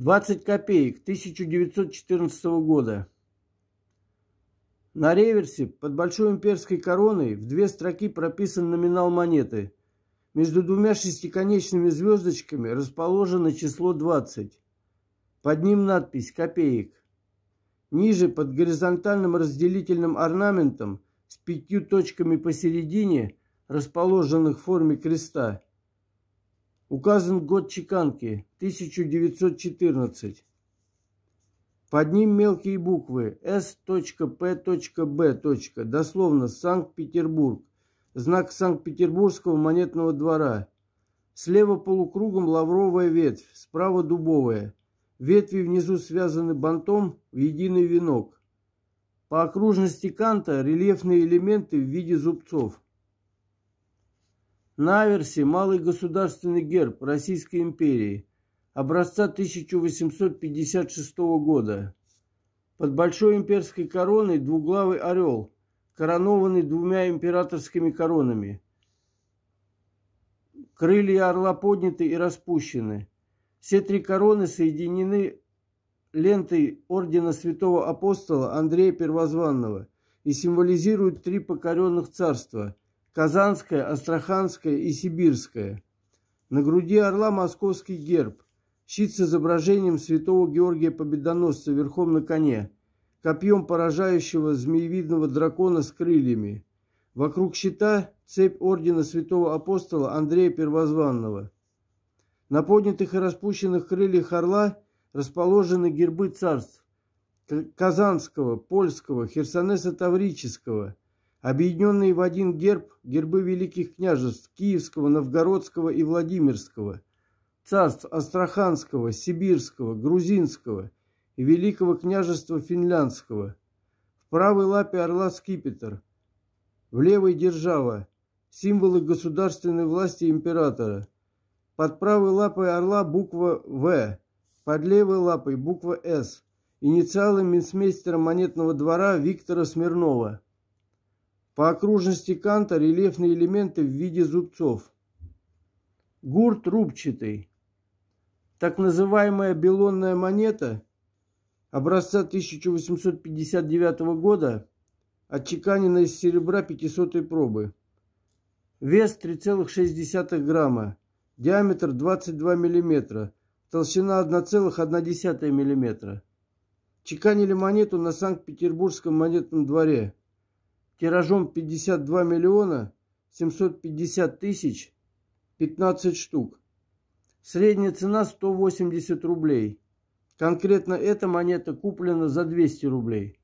20 копеек 1914 года. На реверсе под Большой имперской короной в две строки прописан номинал монеты. Между двумя шестиконечными звездочками расположено число 20. Под ним надпись «Копеек». Ниже под горизонтальным разделительным орнаментом с пятью точками посередине, расположенных в форме креста, Указан год чеканки 1914. Под ним мелкие буквы S.P.B. Дословно Санкт-Петербург. Знак Санкт-Петербургского монетного двора. Слева полукругом лавровая ветвь, справа дубовая. Ветви внизу связаны бантом в единый венок. По окружности канта рельефные элементы в виде зубцов. На аверсе малый государственный герб Российской империи образца 1856 года. Под большой имперской короной двуглавый орел, коронованный двумя императорскими коронами. Крылья орла подняты и распущены. Все три короны соединены лентой ордена святого апостола Андрея Первозванного и символизируют три покоренных царства – Казанская, Астраханская и Сибирская. На груди орла московский герб, щит с изображением святого Георгия Победоносца верхом на коне, копьем поражающего змеевидного дракона с крыльями. Вокруг щита цепь ордена святого апостола Андрея Первозванного. На поднятых и распущенных крыльях орла расположены гербы царств Казанского, Польского, Херсонеса Таврического, объединенные в один герб гербы великих княжеств Киевского, Новгородского и Владимирского, царств Астраханского, Сибирского, Грузинского и Великого княжества Финляндского. В правой лапе орла скипетр, в левой держава, символы государственной власти императора. Под правой лапой орла буква «В», под левой лапой буква «С», инициалы минсмейстера монетного двора Виктора Смирнова. По окружности канта рельефные элементы в виде зубцов. Гурт рубчатый. Так называемая белонная монета образца 1859 года отчеканена из серебра 500 пробы. Вес 3,6 грамма, диаметр 22 миллиметра, толщина 1,1 миллиметра. Чеканили монету на Санкт-Петербургском монетном дворе – тиражом 52 миллиона 750 тысяч 15 штук. Средняя цена 180 рублей. Конкретно эта монета куплена за 200 рублей.